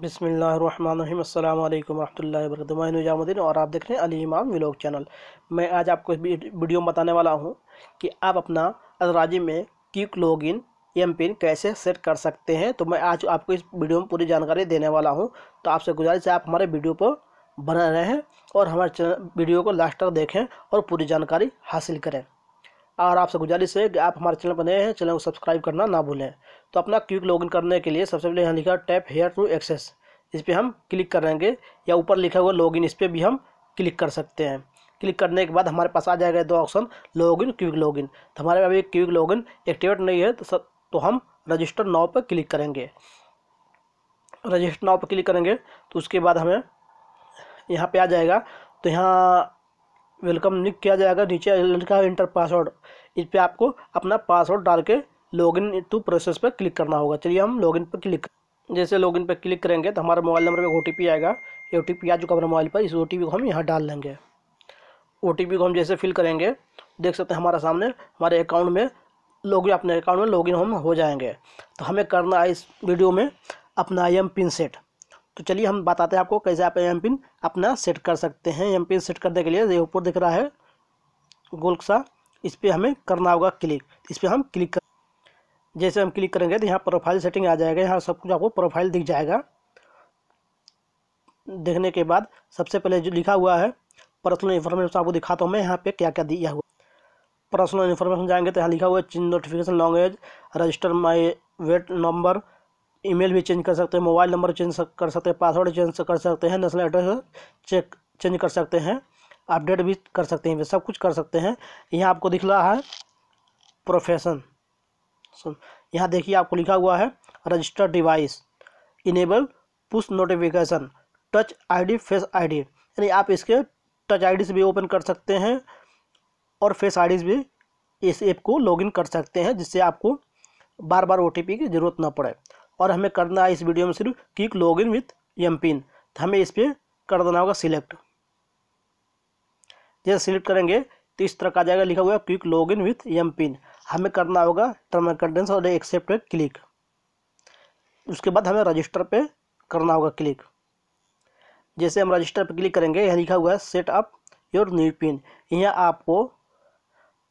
बिसमीम् अल्लाम और आप देख रहे हैं अली इमाम व्लॉग चैनल मैं आज आपको वीडियो में बताने वाला हूं कि आप अपना अदराजी में क्विक लॉगिन एम पिन कैसे सेट कर सकते हैं तो मैं आज आपको इस वीडियो में पूरी जानकारी देने वाला हूं तो आपसे गुजारिश है आप हमारे वीडियो पर बना रहें और हमारे वीडियो को लास्ट तक देखें और पूरी जानकारी हासिल करें और आपसे गुजारिश है कि आप हमारे चैनल पर नए हैं चैनल को सब्सक्राइब करना ना भूलें तो अपना क्विक लॉगिन करने के लिए सबसे पहले यहाँ लिखा टैप हेयर टू एक्सेस इस पर हम क्लिक करेंगे या ऊपर लिखा हुआ लॉगिन इस पर भी हम क्लिक कर सकते हैं क्लिक करने के बाद हमारे पास आ जाएगा दो ऑप्शन लॉगिन क्विक लॉगिन तो हमारे अभी क्विक लॉगिन एक्टिवेट नहीं है तो सब तो हम रजिस्टर नाव पर क्लिक करेंगे रजिस्टर नाव पर क्लिक करेंगे तो उसके बाद हमें यहाँ पे आ जाएगा तो यहाँ वेलकम निक किया जाएगा नीचे लिखा है इंटर पासवर्ड इस पर आपको अपना पासवर्ड डाल के लॉगिन टू प्रोसेस पर क्लिक करना होगा चलिए हम लॉगिन पर क्लिक जैसे लॉगिन पर क्लिक करेंगे तो हमारे मोबाइल नंबर पर ओ आएगा ए आ चुका हमारे मोबाइल पर इस ओ को हम यहाँ डाल लेंगे ओ को हम जैसे फिल करेंगे देख सकते हैं हमारे सामने हमारे अकाउंट में लॉगिन अपने अकाउंट में लॉगिन हम हो जाएंगे तो हमें करना है इस वीडियो में अपना आई एम पिन सेट तो चलिए हम बताते हैं आपको कैसे आप एम पिन अपना सेट कर सकते हैं एम पिन सेट करने के लिए ऊपर दिख रहा है गोल सा इस पर हमें करना होगा क्लिक इस पर हम क्लिक कर जैसे हम क्लिक करेंगे तो यहाँ प्रोफाइल सेटिंग आ जाएगा यहाँ सब कुछ आपको प्रोफाइल दिख जाएगा देखने के बाद सबसे पहले जो लिखा हुआ है पर्सनल इन्फॉर्मेशन आपको दिखाता हूँ मैं यहाँ पे क्या क्या दिया हुआ पर्सनल इन्फॉर्मेशन जाएंगे तो यहाँ लिखा हुआ है चिन्ह notification language register my wait number email भी चेंज कर सकते हैं मोबाइल नंबर चेंज कर सकते हैं पासवर्ड चेंज कर सकते हैं नेशनल एड्रेस चेक चेंज कर सकते हैं अपडेट भी कर सकते हैं सब कुछ कर सकते हैं यहाँ आपको दिख रहा है प्रोफेशन यहाँ देखिए आपको लिखा हुआ है register device enable push notification touch ID face ID यानी आप इसके टच आईडी से भी ओपन कर सकते हैं और फेस आईडी से भी इस ऐप को लॉगिन कर सकते हैं जिससे आपको बार बार ओ की ज़रूरत ना पड़े और हमें करना है इस वीडियो में सिर्फ click log in with M PIN तो हमें इस पर कर देना होगा सिलेक्ट जैसे सिलेक्ट करेंगे तो इस तरह का आ जाएगा लिखा हुआ quick log in with M PIN हमें करना होगा टर्म एंड कंटेंस और एक्सेप्ट क्लिक उसके बाद हमें रजिस्टर पे करना होगा क्लिक जैसे हम रजिस्टर पे क्लिक करेंगे यहाँ लिखा हुआ है set up your new PIN यहाँ आपको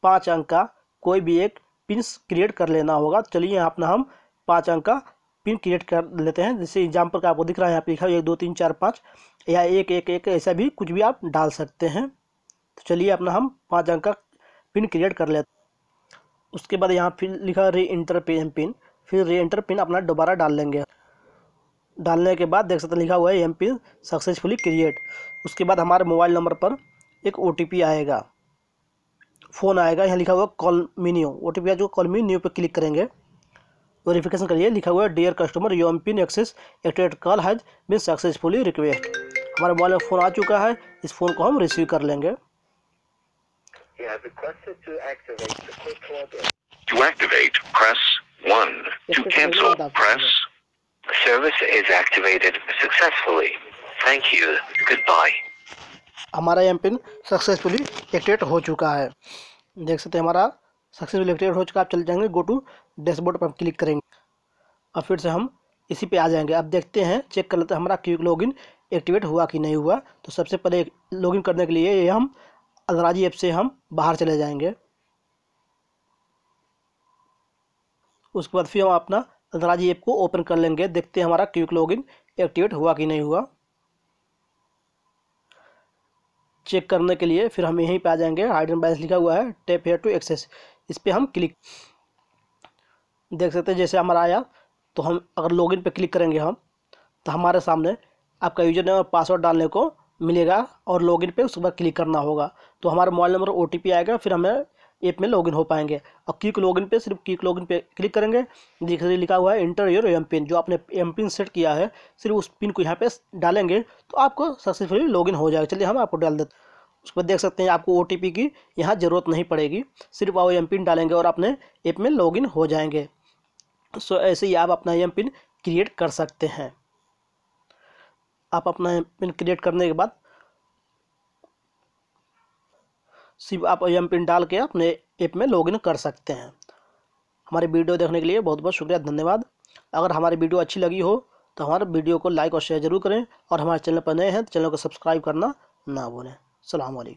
पाँच अंक का कोई भी एक पिन क्रिएट कर लेना होगा तो चलिए यहाँ अपना हम पाँच अंक का पिन क्रिएट कर लेते हैं जैसे एग्जाम्पल का आपको दिख रहा है यहाँ पे लिखा एक दो तीन चार पाँच या एक एक एक ऐसा भी कुछ भी आप डाल सकते हैं तो चलिए अपना हम पाँच अंक का पिन क्रिएट कर लेते उसके बाद यहाँ फिर लिखा री इंटर पिन पिन फिर री इंटर पिन अपना दोबारा डाल लेंगे डालने के बाद देख सकते हैं लिखा हुआ है एम पिन सक्सेसफुली क्रिएट उसके बाद हमारे मोबाइल नंबर पर एक ओ आएगा फ़ोन आएगा यहाँ लिखा हुआ कॉल मीनियो ओ टी पी जो कॉल मीनियो पर क्लिक करेंगे वेरिफिकेशन करिए लिखा हुआ है dear customer you M PIN access activate call has been successfully request हमारे मोबाइल में फ़ोन आ चुका है इस फ़ोन को हम रिसीव कर लेंगे To activate, press 1. To cancel, press. Service is activated successfully. Thank you. Goodbye. हमारा एम पिन सक्सेसफुली एक्टिवेट हो चुका है देख सकते हैं हमारा सक्सेसफुल रिलेटेड हो चुका आप चले जाएंगे गो टू डैशबोर्ड पर हम क्लिक करेंगे अब फिर से हम इसी पे आ जाएंगे अब देखते हैं चेक कर लेते हैं हमारा क्विक लॉगिन एक्टिवेट हुआ कि नहीं हुआ तो सबसे पहले लॉगिन करने के लिए ये हम अदराजी ऐप से हम बाहर चले जाएंगे उसके बाद फिर हम अपना अदराजी ऐप को ओपन कर लेंगे देखते हैं हमारा क्विक लॉगिन एक्टिवेट हुआ कि नहीं हुआ चेक करने के लिए फिर हम यहीं पे आ जाएंगे हाइड एंड बैलेंस लिखा हुआ है टेप हेयर टू एक्सेस इस पर हम क्लिक देख सकते हैं जैसे हमारा आया तो हम अगर लॉगिन पे क्लिक करेंगे हम तो हमारे सामने आपका यूजर नेम और पासवर्ड डालने को मिलेगा और लॉगिन पे उसके बाद क्लिक करना होगा तो हमारा मोबाइल नंबर ओ आएगा फिर हमें ऐप में लॉगिन हो पाएंगे और क्विक लॉगिन पे सिर्फ क्विक लॉगिन पे क्लिक करेंगे सकते लिखा हुआ है इंटर योर एम पिन जो आपने एम पिन सेट किया है सिर्फ उस पिन को यहाँ पे डालेंगे तो आपको सक्सेसफुली लॉगिन हो जाएगा चलिए हम आपको डाल देते उस पर देख सकते हैं आपको ओ की यहाँ ज़रूरत नहीं पड़ेगी सिर्फ आप एम पिन डालेंगे और अपने ऐप में लॉगिन हो जाएंगे सो ऐसे ही आप अपना एम पिन क्रिएट कर सकते हैं आप अपना एम पिन क्रिएट करने के बाद सिर्फ आप एम पिन डाल के अपने ऐप में लॉगिन कर सकते हैं हमारी वीडियो देखने के लिए बहुत बहुत शुक्रिया धन्यवाद अगर हमारी वीडियो अच्छी लगी हो तो हमारे वीडियो को लाइक और शेयर जरूर करें और हमारे चैनल पर नए हैं तो चैनल को सब्सक्राइब करना ना भूलें السلام عليكم